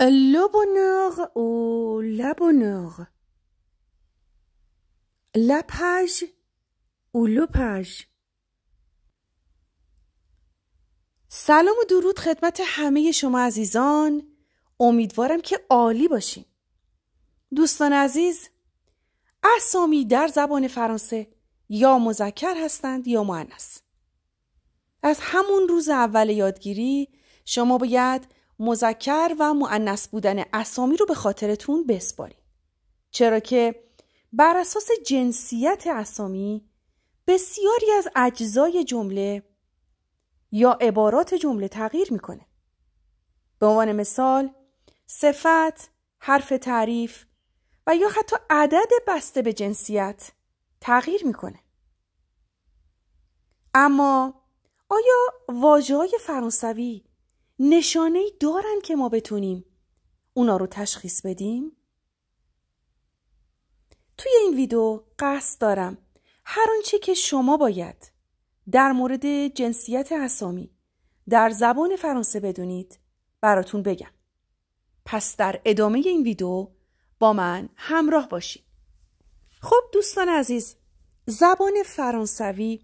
Le bonheur ou la bonheur. La page ou le page. سلام و درود خدمت همه شما عزیزان امیدوارم که عالی باشین دوستان عزیز اسامی در زبان فرانسه یا مذکر هستند یا مؤنث از همون روز اول یادگیری شما باید مذکر و معنس بودن اسامی رو به خاطرتون بسپارید چرا که بر اساس جنسیت اسامی بسیاری از اجزای جمله یا عبارات جمله تغییر میکنه به عنوان مثال صفت حرف تعریف و یا حتی عدد بسته به جنسیت تغییر میکنه اما آیا واژه های فرانسوی نشانه ای دارن که ما بتونیم اونا رو تشخیص بدیم؟ توی این ویدیو قصد دارم هر آنچه که شما باید در مورد جنسیت اسامی در زبان فرانسه بدونید براتون بگم. پس در ادامه این ویدیو با من همراه باشید. خب دوستان عزیز زبان فرانسوی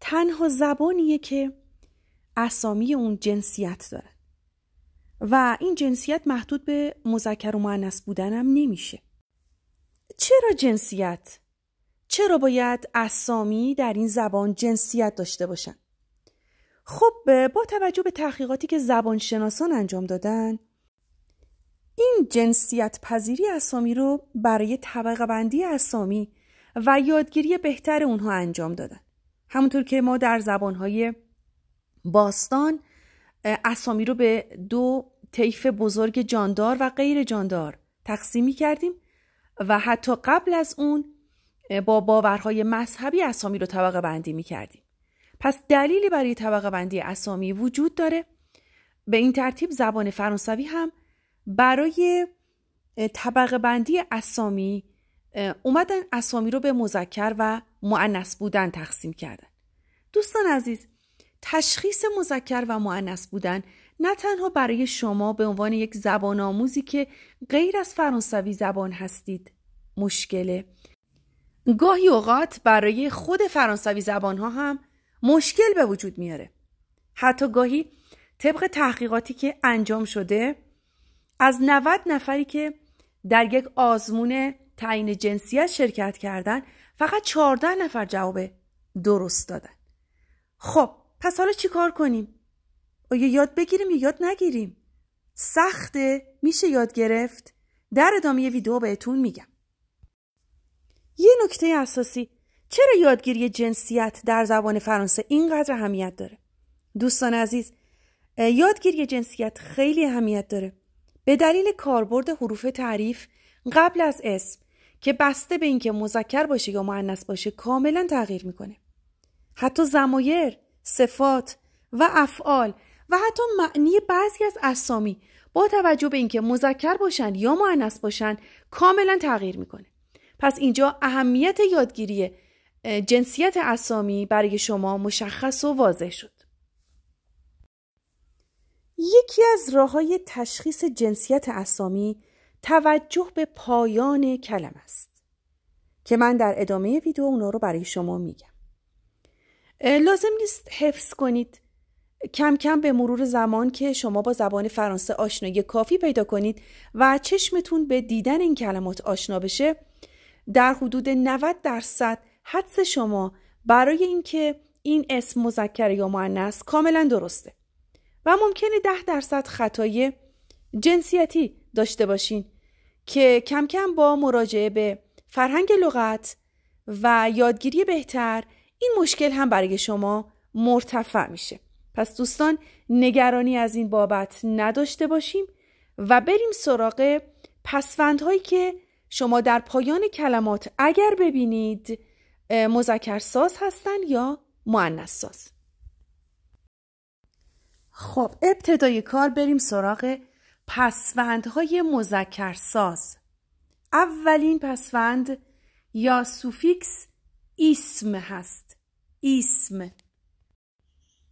تنها زبانیه که اسامی اون جنسیت داره و این جنسیت محدود به مذکر و معنیس بودنم نمیشه چرا جنسیت؟ چرا باید اسامی در این زبان جنسیت داشته باشن؟ خب با توجه به تحقیقاتی که زبانشناسان انجام دادن این جنسیت پذیری اسامی رو برای طبقه بندی اسامی و یادگیری بهتر اونها انجام دادن همونطور که ما در زبانهای باستان اسامی رو به دو طیف بزرگ جاندار و غیر جاندار تقسیمی کردیم و حتی قبل از اون با باورهای مذهبی اسامی رو طبقه بندی می کردیم. پس دلیلی برای طبقه بندی اسامی وجود داره به این ترتیب زبان فرانسوی هم برای طبقه بندی اسامی اومدن اسامی رو به مذکر و معنس بودن تقسیم کردن دوستان عزیز تشخیص مذکر و معنس بودن نه تنها برای شما به عنوان یک زبان آموزی که غیر از فرانسوی زبان هستید مشکله گاهی اوقات برای خود فرانسوی زبان ها هم مشکل به وجود میاره حتی گاهی طبق تحقیقاتی که انجام شده از 90 نفری که در یک آزمون تعیین جنسیت شرکت کردند فقط 14 نفر جواب درست دادن خب پس حالا کار کنیم آیا یاد بگیریم یا یاد نگیریم سخته میشه یاد گرفت در ادامه ویدیو بهتون میگم یه نکته اساسی چرا یادگیری جنسیت در زبان فرانسه اینقدر اهمیت داره دوستان عزیز یادگیری جنسیت خیلی اهمیت داره به دلیل کاربرد حروف تعریف قبل از اسم که بسته به اینکه مذکر باشه یا معنس باشه کاملا تغییر میکنه حتی زمایر صفات و افعال و حتی معنی بعضی از اسامی با توجه به اینکه مذکر باشن یا معنس باشن کاملا تغییر میکنه پس اینجا اهمیت یادگیری جنسیت اسامی برای شما مشخص و واضح شد یکی از راه های تشخیص جنسیت اسامی توجه به پایان کلم است که من در ادامه ویدیو اونا رو برای شما میگم لازم نیست حفظ کنید کم کم به مرور زمان که شما با زبان فرانسه آشنایی کافی پیدا کنید و چشمتون به دیدن این کلمات آشنا بشه در حدود 90 درصد حدس شما برای اینکه این اسم مذکر یا است کاملا درسته و ممکنه 10 درصد خطای جنسیتی داشته باشین که کم کم با مراجعه به فرهنگ لغت و یادگیری بهتر این مشکل هم برای شما مرتفع میشه پس دوستان نگرانی از این بابت نداشته باشیم و بریم سراغ پسوندهایی که شما در پایان کلمات اگر ببینید مذکرساز هستن یا ساز. خب ابتدای کار بریم سراغ پسوندهای مذکرساز اولین پسوند یا سوفیکس Isme,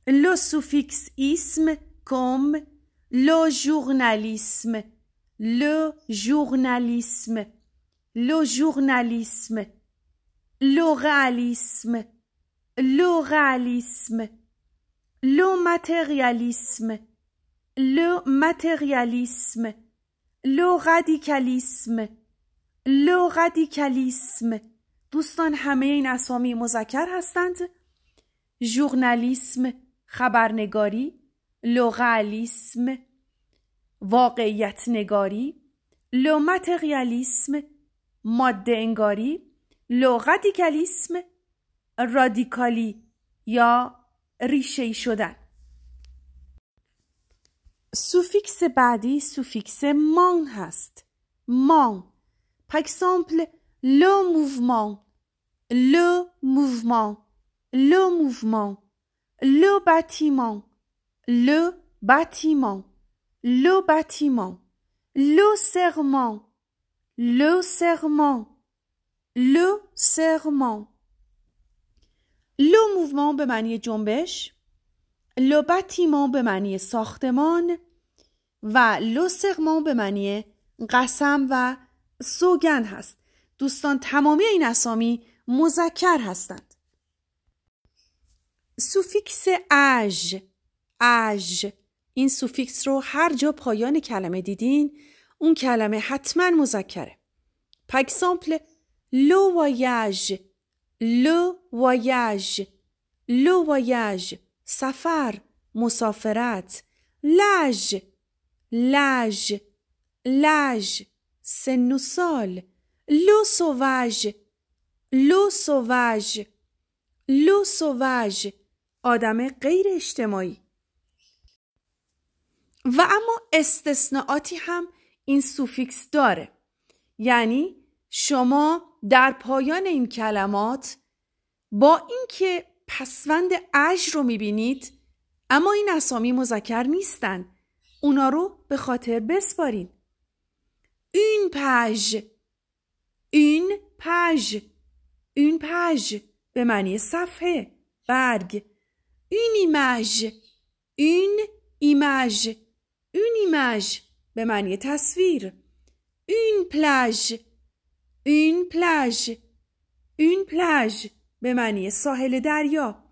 le suffixe isme comme le journalisme, le journalisme, le journalisme, l'oralisme, l'oralisme, le matérialisme, le matérialisme, le radicalisme, le radicalisme دوستان همه این اسامی مذکر هستند ژورنالیسم خبرنگاری لوغالیسم واقعیت نگاری لوماتریالیسم، ماده انگاری لوغدیکالیسم رادیکالی یا ریشه شدن سوفیکس بعدی سوفیکس مان هست مان پکسامپل le mouvement, le mouvement, le mouvement, le bâtiment, le bâtiment, le bâtiment, le serment, le serment, le serment. Le mouvement de manier جنبش le bâtiment de Va ساختمان و le serment de معنی قسم و دوستان تمامی این اسامی مذکر هستند سوفیکس اژ اژ این سوفیکس رو هر جا پایان کلمه دیدین اون کلمه حتما مذکره پکسامپل لو وایج لو وایج لو وایج سفر مسافرت لژ لژ لژ سن L'eau sauvage لو آدم غیر اجتماعی و اما استثناعاتی هم این سوفیکس داره یعنی شما در پایان این کلمات با اینکه پسوند اج رو میبینید اما این اسامی مذکر نیستن اونا رو به خاطر بسپارین این پژ این پژ این پژ به معنی صفحه برگ این ایمژ این ایمژ این ایمژ به معنی تصویر این پلژ این پلژ این پلژ به معنی ساحل دریا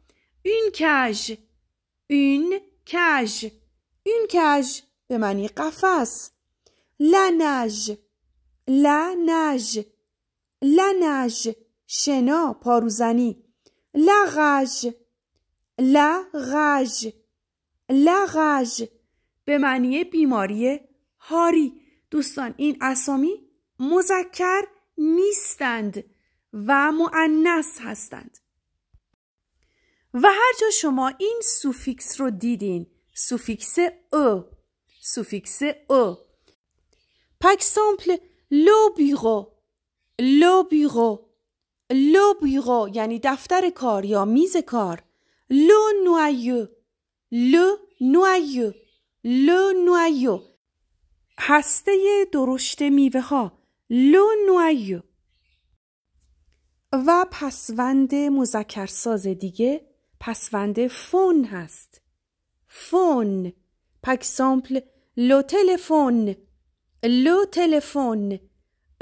این کژ این کژ این کژ به معنی قفس لنژ لنژ لنج شنا پاروزنی لغج لغج لغج به معنی بیماری هاری دوستان این اسامی مذکر نیستند و معنس هستند و هر جا شما این سوفیکس رو دیدین سوفیکس او سوفیکس او پکسامپل لو بیغو لو بیغو لو بیغو یعنی دفتر کار یا میز کار لو نوایو لو نوایو لو نوایو هسته درشت میوه ها لو نوایو و پسوند مزکرساز دیگه پسوند فون هست فون پکسامپل لو تلفون لو تلفون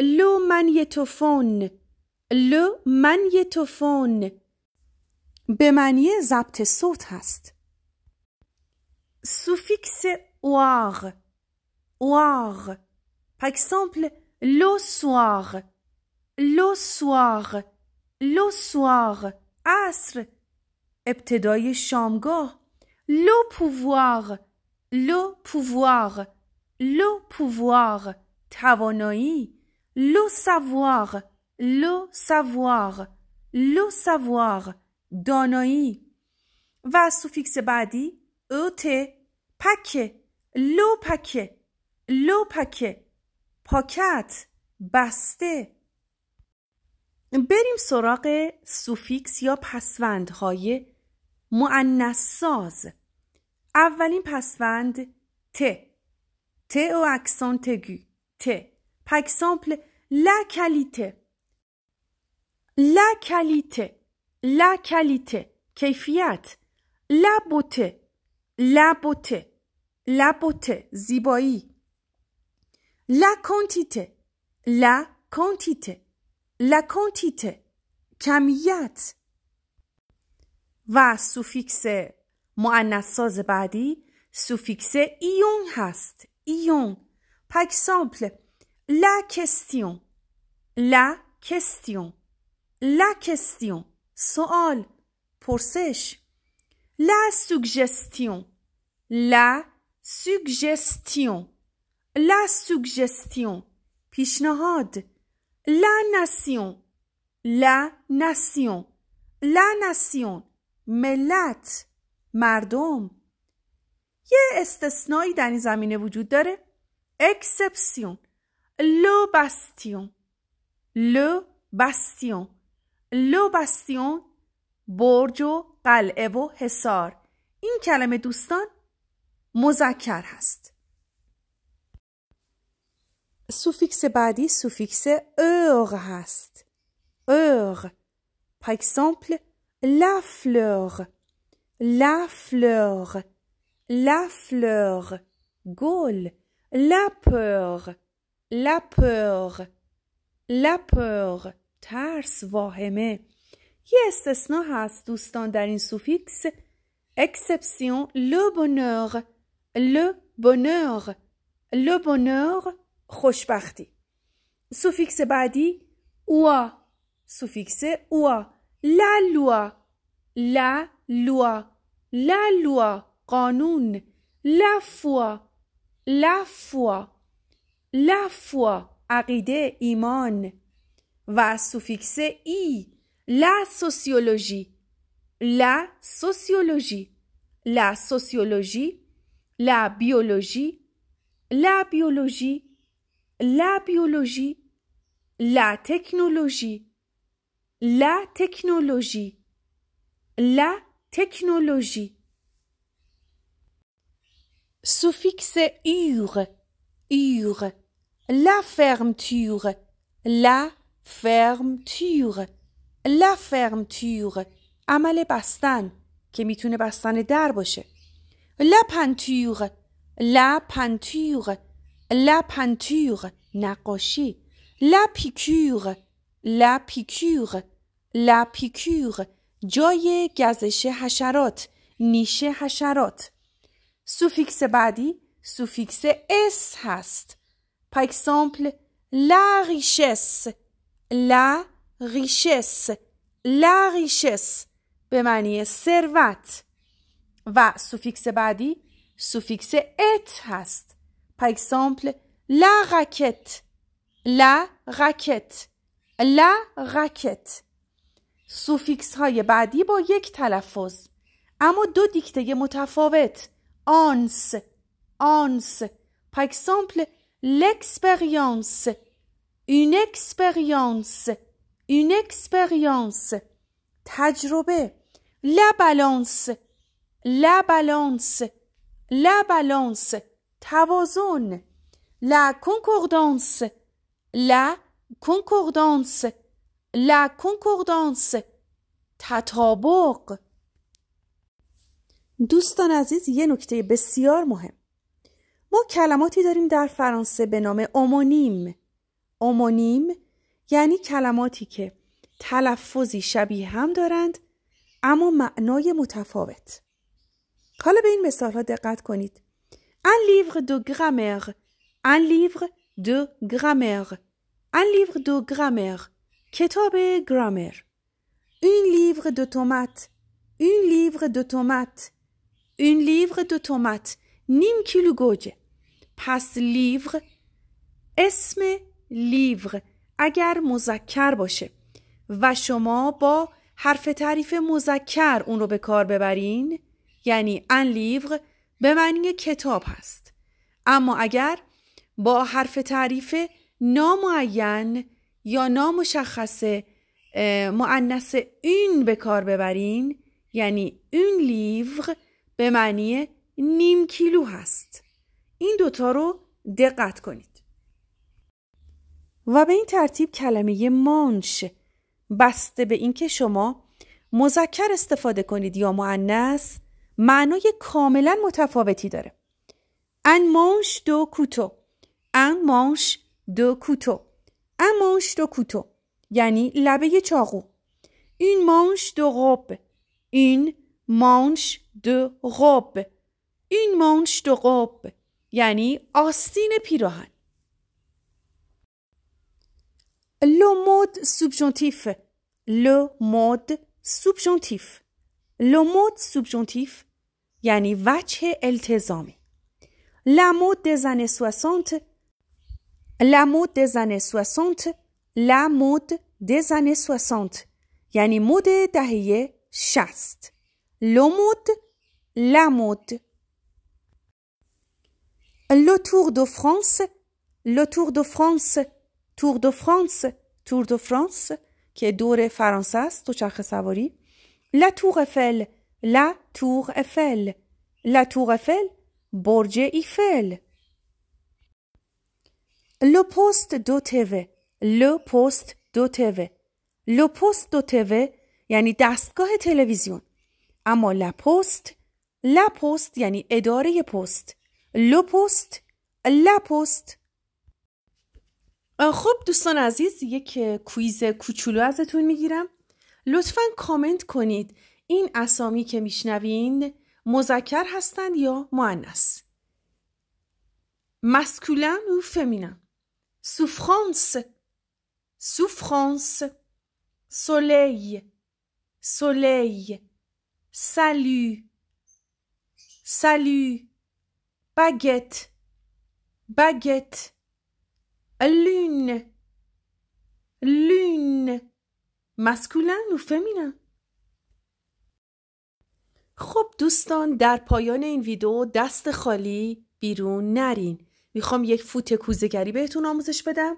لو منیتوفون لو منیتوفون به معنی ضبط صوت هست سوفیکس وار، وار، پر اکسامپل لو سوار لو سوار لو سوار اصر ابتدای شامگاه لو پوووار لو پوووار لو پوووار توانایی Le savoir, le savoir, le savoir دانایی و سوفیکس بعدی اوت پکه لو پکه لو پکه پاکت بسته بریم سراغ سوفیکس یا پسوندهای معنس ساز اولین پسوند ت ت او اکسان تگو ت پکسامپل La qualité. La qualité. La qualité. کیفیت. La beauté. La beauté. La beauté. زیبایی. La quantité. La quantité. La quantité. کمیت. و سوفیکس ساز بعدی سوفیکس ایون هست. ایون. پکسامپل لا کستیون لا کستیون لا کستیون سوال پرسش لا سوگجستیون لا سوگجستیون لا سوگجستیون پیشنهاد لا ناسیون لا ناسیون لا ناسیون ملت مردم یه استثنایی در این زمینه وجود داره اکسپسیون le bastion le bastion لو باستیون برج و قلعه و حصار این کلمه دوستان مذکر هست سوفیکس بعدی سوفیکس اور هست اور par اکسامپل لا فلور، لا فلور، لا فلور، گل لا پور. la peur, la peur, tars voix mais, yes ça se standard in suffix, exception le bonheur, le bonheur, le bonheur, roche parti, suffixe badi, suffixe loi, la loi, la loi, la loi, canoun, la foi, la foi la foi, aride iman, va suffixer i, la sociologie, la sociologie, la sociologie, la biologie, la biologie, la biologie, la technologie, la technologie, la technologie. Suffixe ur la fermeture la fermeture la fermeture amale bastan ke mitune bastan dar bashe la peinture la peinture la peinture naqashi la piqûre la piqûre la piqûre جای گزش حشرات نیشه حشرات سوفیکس بعدی سوفیکس اس هست پر اکسامپل لا ریشس لا ریشس لا ریشس به معنی ثروت و سوفیکس بعدی سوفیکس ات هست پر اکسامپل لا راکت لا راکت لا سوفیکس های بعدی با یک تلفظ اما دو دیکته متفاوت آنس ans. Par exemple, l'expérience, une expérience, une expérience. تجربه la balance la balance la balance توازن la concordance la concordance la concordance تطابق دوستان عزیز یه نکته بسیار مهم ما کلماتی داریم در فرانسه به نام اومونیم اومونیم یعنی کلماتی که تلفظی شبیه هم دارند اما معنای متفاوت حالا به این مثال ها دقت کنید ان لیور دو گرامر ان لیور دو گرامر ان لیور دو گرامر کتاب گرامر این لیور دو تومت این لیور دو تومت این لیور دو تومت نیم کیلو گوجه پس لیور اسم لیور اگر مذکر باشه و شما با حرف تعریف مذکر اون رو به کار ببرین یعنی ان لیور به معنی کتاب هست اما اگر با حرف تعریف نامعین یا نامشخص معنس این به کار ببرین یعنی این لیور به معنی نیم کیلو هست این دوتا رو دقت کنید و به این ترتیب کلمه مانش بسته به اینکه شما مذکر استفاده کنید یا معنس معنای کاملا متفاوتی داره ان مانش دو کوتو ان مانش دو کوتو ان مانش دو کوتو یعنی لبه چاقو این مانش دو غب این مانش دو غب این مانش دو غب یعنی آستین پیراهن لو مود سوبژونتیف لو مود سوبژونتیف لو مود سوبژونتیف یعنی وجه التزامی لا مود دزن سوسانت لا مود دزن سوسانت لا مود دزن سوسانت یعنی مود دهه شست لو مود لا مود Le Tour de France, le Tour de France, Tour de France, Tour de France, qui est Dore Faransas, Savori. La Tour Eiffel, la Tour Eiffel, la Tour Eiffel, Borge Eiffel. Le poste de TV, le poste de TV, le poste de TV, la دستگاه تلویزیون. اما la poste Post, poste, یعنی اداره Poste. لو پست خب دوستان عزیز یک کویز کوچولو ازتون میگیرم لطفا کامنت کنید این اسامی که میشنوین مذکر هستند یا مؤنث مسکولن و فمینن سوفرانس سوفرانس سولی سولی سالو سالو baguette, baguette, lune, لون، مسکولن و فمینن خب دوستان در پایان این ویدیو دست خالی بیرون نرین میخوام یک فوت کوزگری بهتون آموزش بدم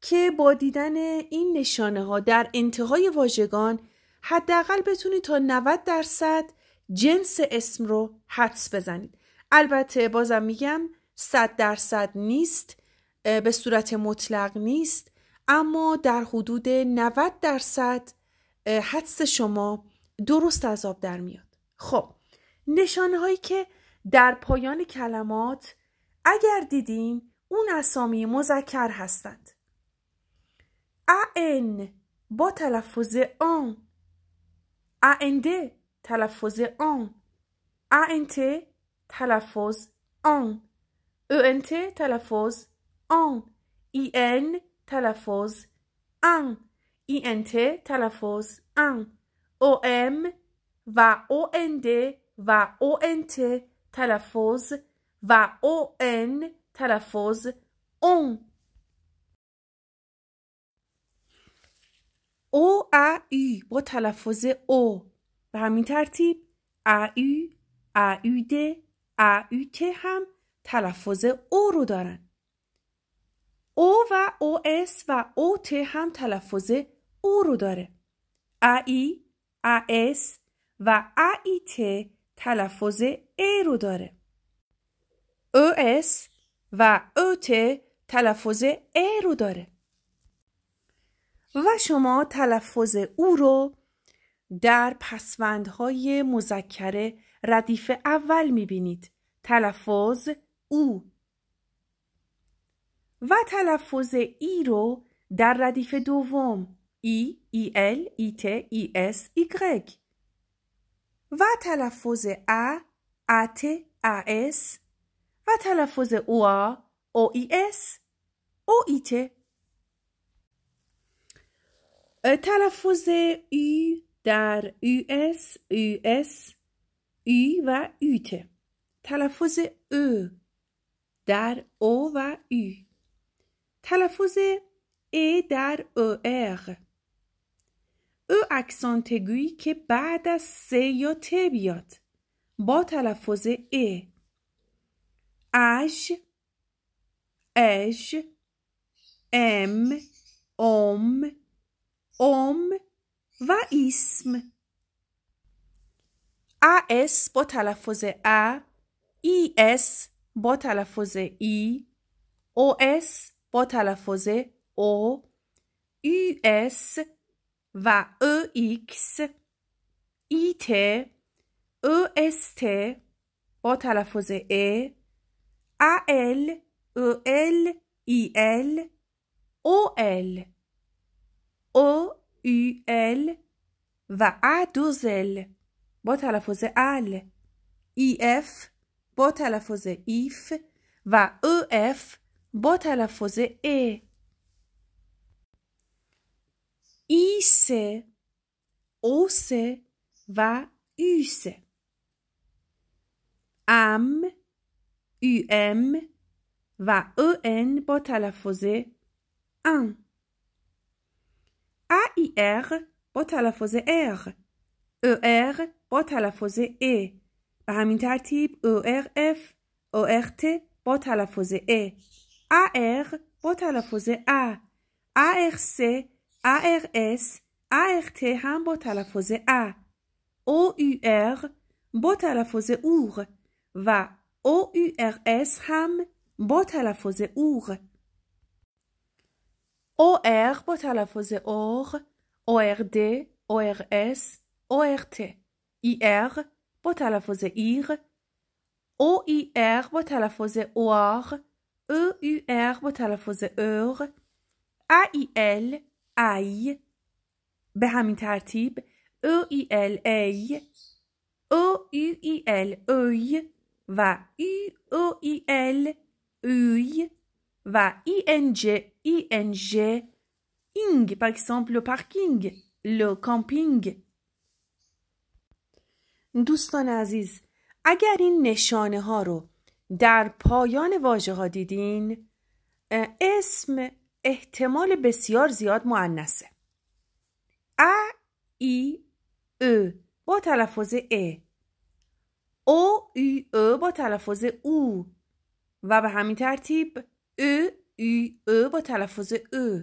که با دیدن این نشانه ها در انتهای واژگان حداقل بتونید تا 90 درصد جنس اسم رو حدس بزنید البته بازم میگم صد درصد نیست به صورت مطلق نیست اما در حدود 90 درصد حدس شما درست از آب در میاد خب نشانهایی که در پایان کلمات اگر دیدیم اون اسامی مذکر هستند ان با تلفظ آن اعنده تلفظ آن اعنته تلفظ آن انت تلفظ آن این تلفظ ان انت تلفظ آن او ام و او اند و او انت تلفظ و او ان تلفظ اون او ا ای با تلفظ او به همین ترتیب ا ای ا ا هم تلفظ او رو دارن او و او اس و او ت هم تلفظ او رو داره ا ای ا اس و ا ای ت تلفظ ای رو داره او اس و او ت تلفظ ای رو داره و شما تلفظ او رو در پسوندهای مذکره ردیف اول می بینید تلفظ او و تلفظ ای رو در ردیف دوم ای ای ال ای ت ای اس گرگ و تلفظ ا ات ا اس و تلفظ او ا او ای اس او ای ت تلفظ ای در ای اس ای و ایته تلفظ او در او و ای تلفظ ای e در او e اغ او اکسان تگویی که بعد از سه یا ت بیاد با تلفظ ای اش ام ام ام ام و ایسم اس با تلفظ ا ای اس با تلفظ ای او اس با تلفظ او ای اس و او ایکس ای ت او اس ت با تلفظ ای ال او ال ای ال او ال او U L و ا دو زل با تلفظ ال ای اف با تلفظ ایف و او اف با تلفظ ا ای س او س و او س ام او ام و او ان با تلفظ ان AIR با تلفظ R ER با تلفظ E به همین ترتیب ERF، ORT با تلفظ E AR با تلفظ A ARC ARS ART هم با تلفظ A OUR با تلفظ اور و OURS هم با تلفظ اور O-R با تلفظ او ORD, ORS, ORT. IR با تلفظ ایر OIR با تلفظ اوار EUR با تلفظ اور AIL ای به همین ترتیب EIL A OUIL e و UOIL و ING ing, ing, par exemple le parking, le camping. دوستان عزیز اگر این نشانه ها رو در پایان واژه ها دیدین اسم احتمال بسیار زیاد معنسه ا ای ا با تلفظ ا او ای با تلفظ او و به همین ترتیب او با تلفظ او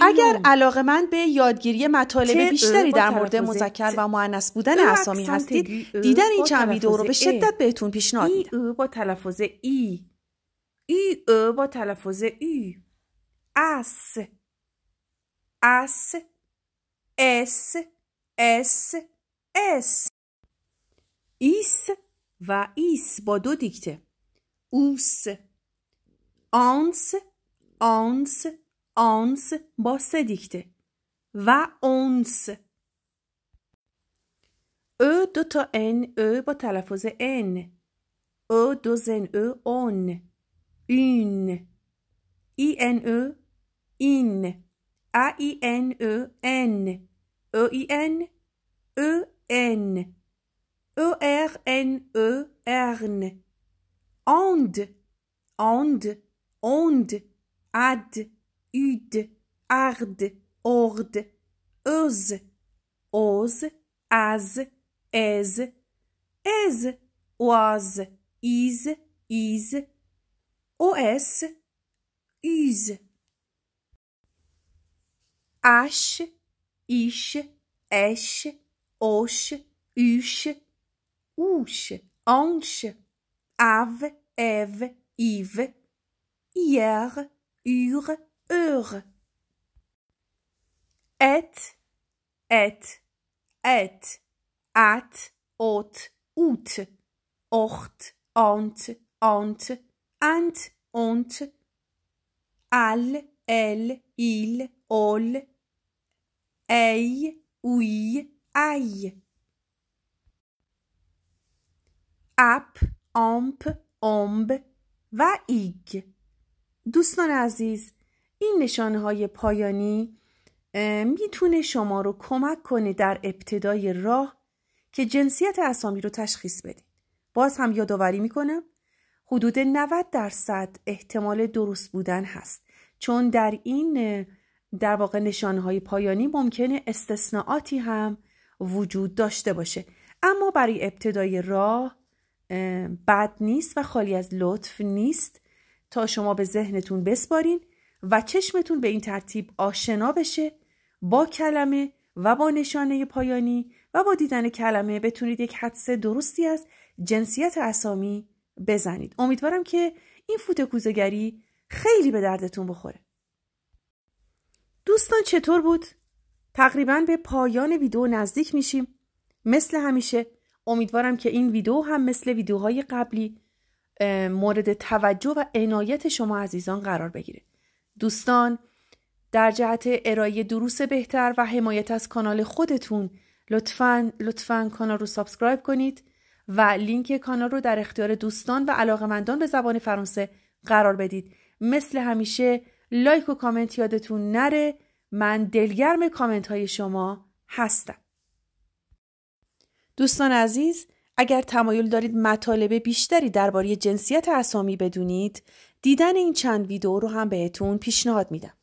اگر علاقه من به یادگیری مطالب بیشتری در مورد مذکر و معنس بودن اسامی هستید دیدن این چند ویدیو رو به شدت بهتون پیشنهاد میدم با تلفظ ای ای با تلفظ ای اس اس اس اس اس ایس و ایس با دو دیکته اوس ons, ons, ons Bosse dichte. Va ons. Ö دو تا ان ö با تلفظ ان ö دو ö on une i n ö in a i n ö n ö i n ö n ö r n ö ern and and ond, ad, ud, ard, ord, os, os, as, es, es, was, is, is, os, us. Ash, ish, esh, osh, ush, ush, onsh, av, ev, iv, hier, ur, ur. Et, et, et, at, ot, ocht, ont, ont, ant, ont, al, elle, il, ol, ei, oui, aïe. Ap, amp, omb, vaig. دوستان عزیز این نشانه های پایانی میتونه شما رو کمک کنه در ابتدای راه که جنسیت اسامی رو تشخیص بدید. باز هم یادآوری میکنم حدود 90 درصد احتمال درست بودن هست چون در این در واقع نشانه های پایانی ممکنه استثناعاتی هم وجود داشته باشه اما برای ابتدای راه بد نیست و خالی از لطف نیست تا شما به ذهنتون بسپارین و چشمتون به این ترتیب آشنا بشه با کلمه و با نشانه پایانی و با دیدن کلمه بتونید یک حدس درستی از جنسیت اسامی بزنید امیدوارم که این فوت کوزگری خیلی به دردتون بخوره دوستان چطور بود؟ تقریبا به پایان ویدیو نزدیک میشیم مثل همیشه امیدوارم که این ویدیو هم مثل ویدیوهای قبلی مورد توجه و عنایت شما عزیزان قرار بگیره دوستان در جهت ارائه دروس بهتر و حمایت از کانال خودتون لطفاً لطفاً کانال رو سابسکرایب کنید و لینک کانال رو در اختیار دوستان و علاقمندان به زبان فرانسه قرار بدید مثل همیشه لایک و کامنت یادتون نره من دلگرم کامنت های شما هستم دوستان عزیز اگر تمایل دارید مطالب بیشتری درباره جنسیت اسامی بدونید دیدن این چند ویدیو رو هم بهتون پیشنهاد میدم